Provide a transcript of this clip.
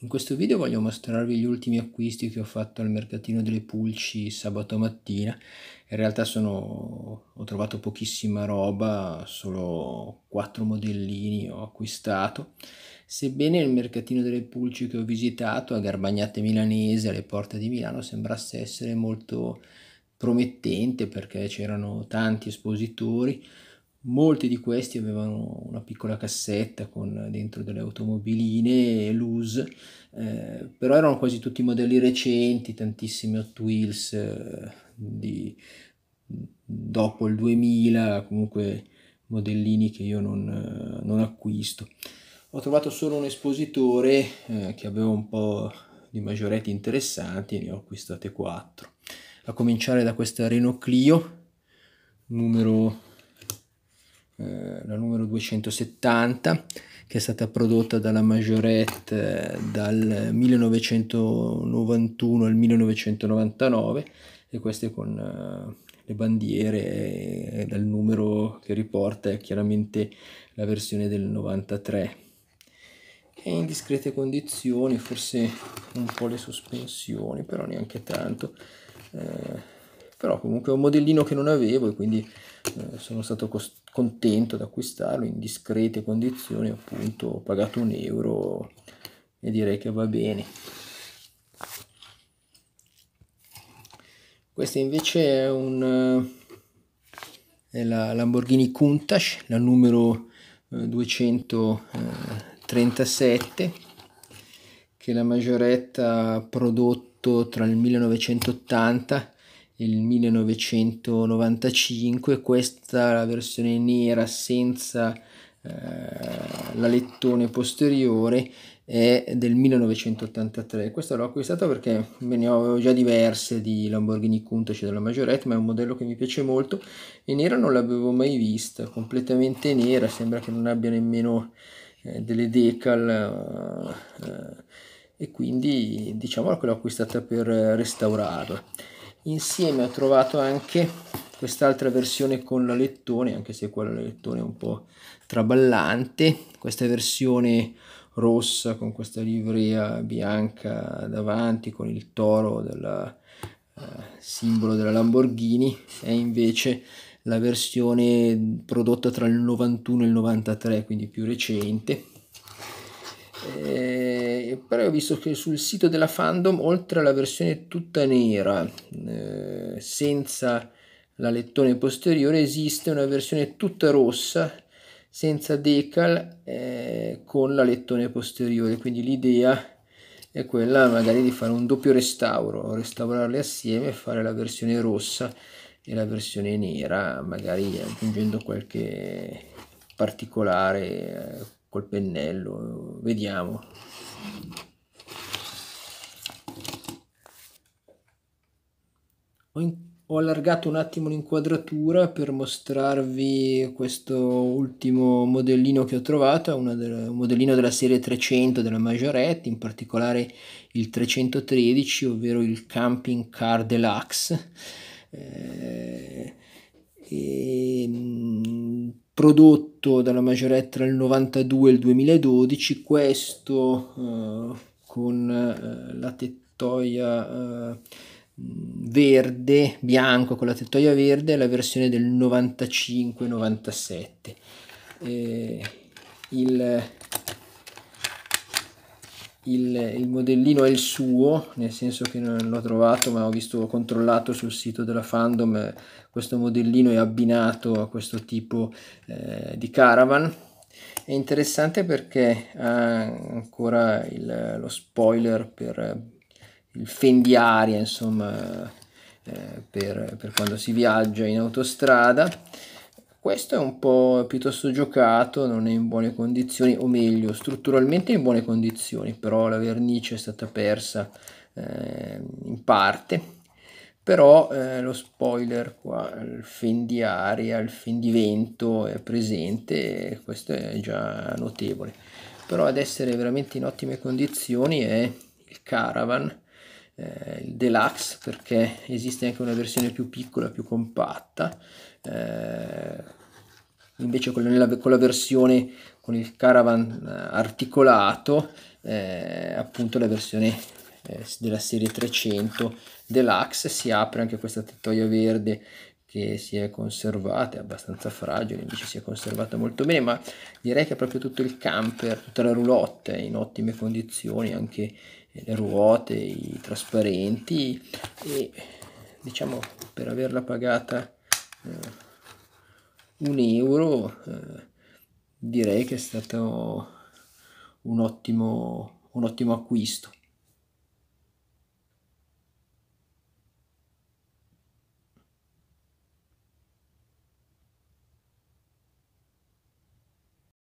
In questo video voglio mostrarvi gli ultimi acquisti che ho fatto al mercatino delle pulci sabato mattina. In realtà sono, ho trovato pochissima roba, solo 4 modellini ho acquistato. Sebbene il mercatino delle pulci che ho visitato a Garbagnate Milanese, alle porte di Milano, sembrasse essere molto promettente perché c'erano tanti espositori, molti di questi avevano una piccola cassetta con dentro delle automobiline Luz, eh, però erano quasi tutti modelli recenti, tantissimi Hot Wheels eh, di, dopo il 2000, comunque modellini che io non, eh, non acquisto. Ho trovato solo un espositore eh, che aveva un po' di maggioretti interessanti e ne ho acquistate 4. A cominciare da questa Renault Clio numero eh, la numero 270, che è stata prodotta dalla Majorette eh, dal 1991 al 1999 e queste con eh, le bandiere dal numero che riporta è chiaramente la versione del 93 è in discrete condizioni forse un po' le sospensioni però neanche tanto eh, però comunque è un modellino che non avevo e quindi eh, sono stato contento di acquistarlo in discrete condizioni appunto ho pagato un euro e direi che va bene questa invece è un è la Lamborghini Countach la numero 237 eh, che la maggioretta ha prodotto tra il 1980 del 1995, questa la versione nera senza eh, la lettone posteriore è del 1983. Questa l'ho acquistata perché me ne avevo già diverse di Lamborghini Countach della Majorette, ma è un modello che mi piace molto e nera non l'avevo mai vista, completamente nera, sembra che non abbia nemmeno eh, delle decal eh, eh, e quindi diciamo che l'ho acquistata per restaurarla. Insieme ho trovato anche quest'altra versione con la lettone, anche se quella la è un po' traballante, questa versione rossa con questa livrea bianca davanti con il toro del uh, eh, simbolo della Lamborghini è invece la versione prodotta tra il 91 e il 93 quindi più recente eh, però ho visto che sul sito della fandom, oltre alla versione tutta nera, eh, senza la lettone posteriore, esiste una versione tutta rossa, senza decal, eh, con la lettone posteriore. Quindi l'idea è quella magari di fare un doppio restauro, restaurarle assieme e fare la versione rossa e la versione nera, magari aggiungendo qualche particolare eh, col pennello, vediamo. Ho, in, ho allargato un attimo l'inquadratura per mostrarvi questo ultimo modellino che ho trovato, del, un modellino della serie 300 della Majorette, in particolare il 313, ovvero il Camping Car Deluxe. Eh, e, mm, prodotto dalla maggiorette tra il 92 e il 2012, questo eh, con eh, la tettoia eh, verde, bianco con la tettoia verde, è la versione del 95-97. Eh, il il, il, modellino è il suo, nel senso che non l'ho trovato, ma ho visto, ho controllato sul sito della fandom, eh, questo modellino è abbinato a questo tipo eh, di caravan. È interessante perché ha ancora il, lo spoiler per eh, il fendiaria, insomma, eh, per, per quando si viaggia in autostrada questo è un po' piuttosto giocato, non è in buone condizioni, o meglio, strutturalmente è in buone condizioni, però la vernice è stata persa eh, in parte. Però eh, lo spoiler qua, il fin di aria, il fin di vento è presente e questo è già notevole. Però ad essere veramente in ottime condizioni è il Caravan, eh, il deluxe perché esiste anche una versione più piccola più compatta eh, invece con, nella, con, la versione con il caravan eh, articolato eh, appunto la versione eh, della serie 300 deluxe si apre anche questa tettoia verde che si è conservata, è abbastanza fragile, invece si è conservata molto bene, ma direi che proprio tutto il camper, tutta la roulotte è in ottime condizioni, anche le ruote, i trasparenti e diciamo per averla pagata eh, un euro eh, direi che è stato un ottimo, un ottimo acquisto.